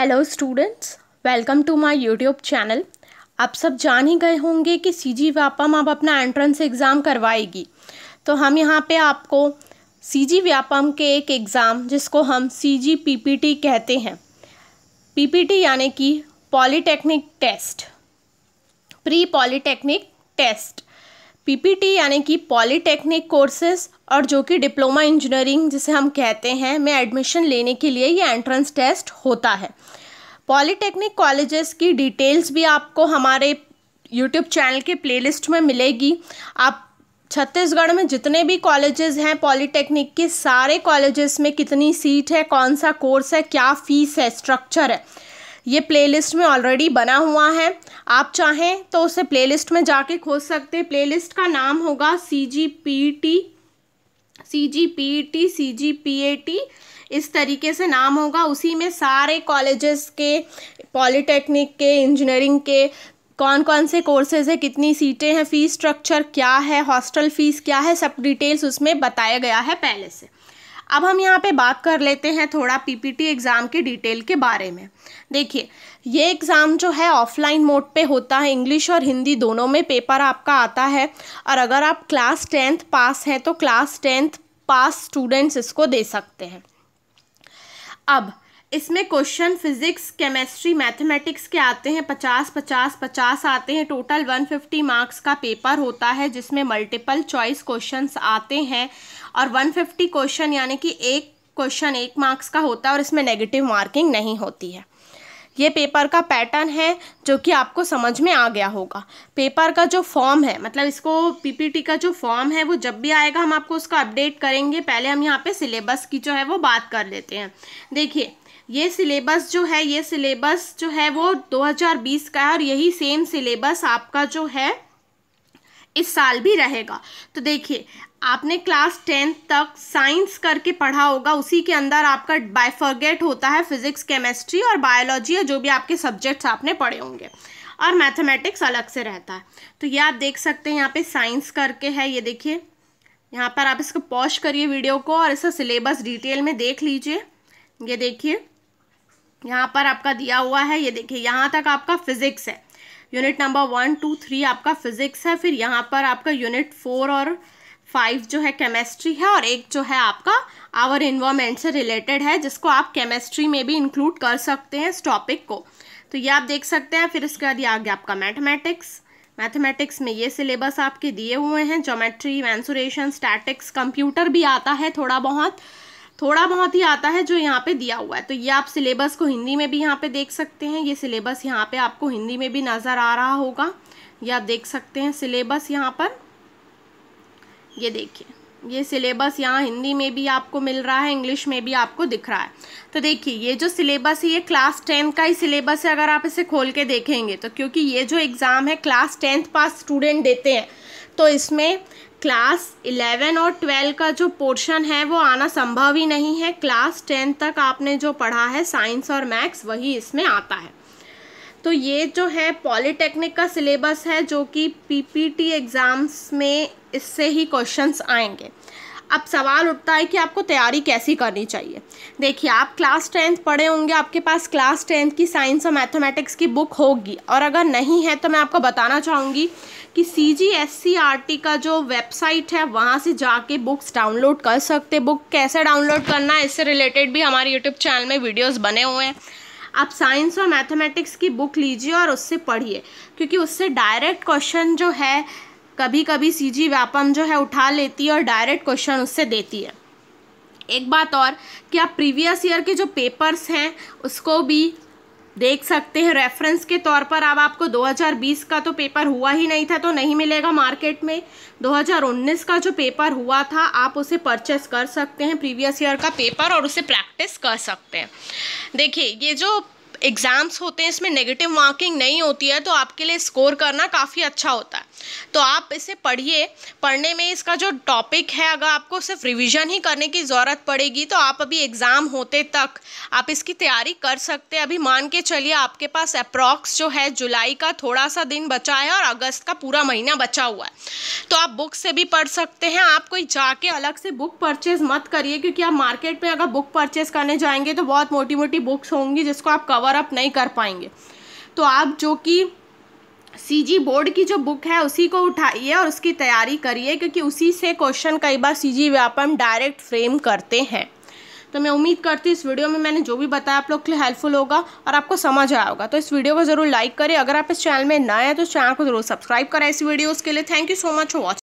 hello students welcome to my YouTube channel आप सब जान ही गए होंगे कि सी जी व्यापम अब अपना एंट्रेंस एग्ज़ाम करवाएगी तो हम यहाँ पे आपको सी जी व्यापम के एक एग्ज़ाम जिसको हम C G P P T कहते हैं पी पी टी यानी कि polytechnic test pre polytechnic test PPT यानी कि पॉलीटेक्निक कोर्सेज और जो कि डिप्लोमा इंजीनियरिंग जिसे हम कहते हैं में एडमिशन लेने के लिए ये एंट्रेंस टेस्ट होता है पॉलीटेक्निक कॉलेजेस की डिटेल्स भी आपको हमारे यूट्यूब चैनल के प्लेलिस्ट में मिलेगी आप छत्तीसगढ़ में जितने भी कॉलेजेस हैं पॉलीटेक्निक के सारे कॉलेजेस में कितनी सीट है कौन सा कोर्स है क्या फीस है स्ट्रक्चर है ये प्लेलिस्ट में ऑलरेडी बना हुआ है आप चाहें तो उसे प्लेलिस्ट में जाके खोज सकते हैं प्लेलिस्ट का नाम होगा C G P T C G P T C G P A T इस तरीके से नाम होगा उसी में सारे कॉलेजेस के पॉलिटेक्निक के इंजीनियरिंग के कौन कौन से कोर्सेज है कितनी सीटें हैं फ़ीस स्ट्रक्चर क्या है हॉस्टल फ़ीस क्या है सब डिटेल्स उसमें बताया गया है पहले से अब हम यहाँ पे बात कर लेते हैं थोड़ा पीपीटी एग्ज़ाम के डिटेल के बारे में देखिए ये एग्ज़ाम जो है ऑफलाइन मोड पे होता है इंग्लिश और हिंदी दोनों में पेपर आपका आता है और अगर आप क्लास टेंथ पास हैं तो क्लास टेंथ पास स्टूडेंट्स इसको दे सकते हैं अब इसमें क्वेश्चन फिजिक्स केमेस्ट्री मैथमेटिक्स के आते हैं पचास पचास पचास आते हैं टोटल वन फिफ्टी मार्क्स का पेपर होता है जिसमें मल्टीपल चॉइस क्वेश्चंस आते हैं और वन फिफ्टी क्वेश्चन यानी कि एक क्वेश्चन एक मार्क्स का होता है और इसमें नेगेटिव मार्किंग नहीं होती है ये पेपर का पैटर्न है जो कि आपको समझ में आ गया होगा पेपर का जो फॉर्म है मतलब इसको पीपीटी का जो फॉर्म है वो जब भी आएगा हम आपको उसका अपडेट करेंगे पहले हम यहाँ पे सिलेबस की जो है वो बात कर लेते हैं देखिए ये सिलेबस जो है ये सिलेबस जो है वो 2020 का है और यही सेम सिलेबस आपका जो है इस साल भी रहेगा तो देखिए आपने क्लास टेंथ तक साइंस करके पढ़ा होगा उसी के अंदर आपका बायफर्गेट होता है फिजिक्स केमिस्ट्री और बायोलॉजी या जो भी आपके सब्जेक्ट्स आपने पढ़े होंगे और मैथमेटिक्स अलग से रहता है तो ये आप देख सकते हैं यहाँ पे साइंस करके है ये देखिए यहाँ पर आप इसको पॉज करिए वीडियो को और इसका सिलेबस डिटेल में देख लीजिए ये देखिए यहाँ पर आपका दिया हुआ है ये देखिए यहाँ तक आपका फिजिक्स है unit number one two three आपका फिजिक्स है फिर यहाँ पर आपका यूनिट फोर और फाइव जो है केमिस्ट्री है और एक जो है आपका आवर इन्वामेंट से रिलेटेड है जिसको आप केमिस्ट्री में भी इंक्लूड कर सकते हैं इस टॉपिक को तो ये आप देख सकते हैं फिर इसके बाद ये आ गया आपका मैथमेटिक्स मैथमेटिक्स में ये सिलेबस आपके दिए हुए हैं जोमेट्री मैंसुरेशन स्टैटिक्स कंप्यूटर भी आता है थोड़ा बहुत थोड़ा बहुत ही आता है जो यहाँ पे दिया हुआ है तो ये आप सिलेबस को हिंदी में भी यहाँ पे देख सकते हैं ये सिलेबस यहाँ पे आपको हिंदी में भी नज़र आ रहा होगा ये आप देख सकते हैं सिलेबस यहाँ पर ये देखिए ये सिलेबस यहाँ हिंदी में भी आपको मिल रहा है इंग्लिश में भी आपको दिख रहा है तो देखिए ये जो सिलेबस है ये क्लास टेंथ का ही सिलेबस है अगर आप इसे खोल के देखेंगे तो क्योंकि ये जो एग्ज़ाम है क्लास टेंथ पास स्टूडेंट देते हैं तो इसमें क्लास इलेवन और ट्वेल्व का जो पोर्शन है वो आना संभव ही नहीं है क्लास टेन तक आपने जो पढ़ा है साइंस और मैथ्स वही इसमें आता है तो ये जो है पॉलिटेक्निक का सिलेबस है जो कि पीपीटी एग्ज़ाम्स में इससे ही क्वेश्चंस आएंगे अब सवाल उठता है कि आपको तैयारी कैसी करनी चाहिए देखिए आप क्लास टेंथ पढ़े होंगे आपके पास क्लास टेंथ की साइंस और मैथमेटिक्स की बुक होगी और अगर नहीं है तो मैं आपको बताना चाहूँगी कि C G S C R T का जो वेबसाइट है वहाँ से जाके बुक्स डाउनलोड कर सकते बुक कैसे डाउनलोड करना है इससे रिलेटेड भी हमारे यूट्यूब चैनल में वीडियोज़ बने हुए हैं आप साइंस और मैथमेटिक्स की बुक लीजिए और उससे पढ़िए क्योंकि उससे डायरेक्ट क्वेश्चन जो है कभी कभी सीजी व्यापम जो है उठा लेती है और डायरेक्ट क्वेश्चन उससे देती है एक बात और कि आप प्रीवियस ईयर के जो पेपर्स हैं उसको भी देख सकते हैं रेफरेंस के तौर पर अब आपको 2020 का तो पेपर हुआ ही नहीं था तो नहीं मिलेगा मार्केट में 2019 का जो पेपर हुआ था आप उसे परचेस कर सकते हैं प्रीवियस ईयर का पेपर और उसे प्रैक्टिस कर सकते हैं देखिए ये जो एग्ज़ाम्स होते हैं इसमें नेगेटिव मार्किंग नहीं होती है तो आपके लिए स्कोर करना काफ़ी अच्छा होता है तो आप इसे पढ़िए पढ़ने में इसका जो टॉपिक है अगर आपको सिर्फ रिवीजन ही करने की ज़रूरत पड़ेगी तो आप अभी एग्ज़ाम होते तक आप इसकी तैयारी कर सकते हैं अभी मान के चलिए आपके पास अप्रॉक्स जो है जुलाई का थोड़ा सा दिन बचा है और अगस्त का पूरा महीना बचा हुआ है तो आप बुक से भी पढ़ सकते हैं आप कोई जाके अलग से बुक परचेज़ मत करिए क्योंकि आप मार्केट में अगर बुक परचेज़ करने जाएंगे तो बहुत मोटी मोटी बुक्स होंगी जिसको आप कवर कवर अप नहीं कर पाएंगे तो आप जो कि सीजी बोर्ड की जो बुक है उसी को उठाइए और उसकी तैयारी करिए क्योंकि उसी से क्वेश्चन कई बार सीजी व्यापम डायरेक्ट फ्रेम करते हैं तो मैं उम्मीद करती हूँ इस वीडियो में मैंने जो भी बताया आप लोग के लिए हेल्पफुल होगा और आपको समझ आया होगा तो इस वीडियो को जरूर लाइक करें अगर आप इस चैनल में नए हैं तो चैनल को जरूर सब्सक्राइब करें इस वीडियो के लिए thank you so much for watching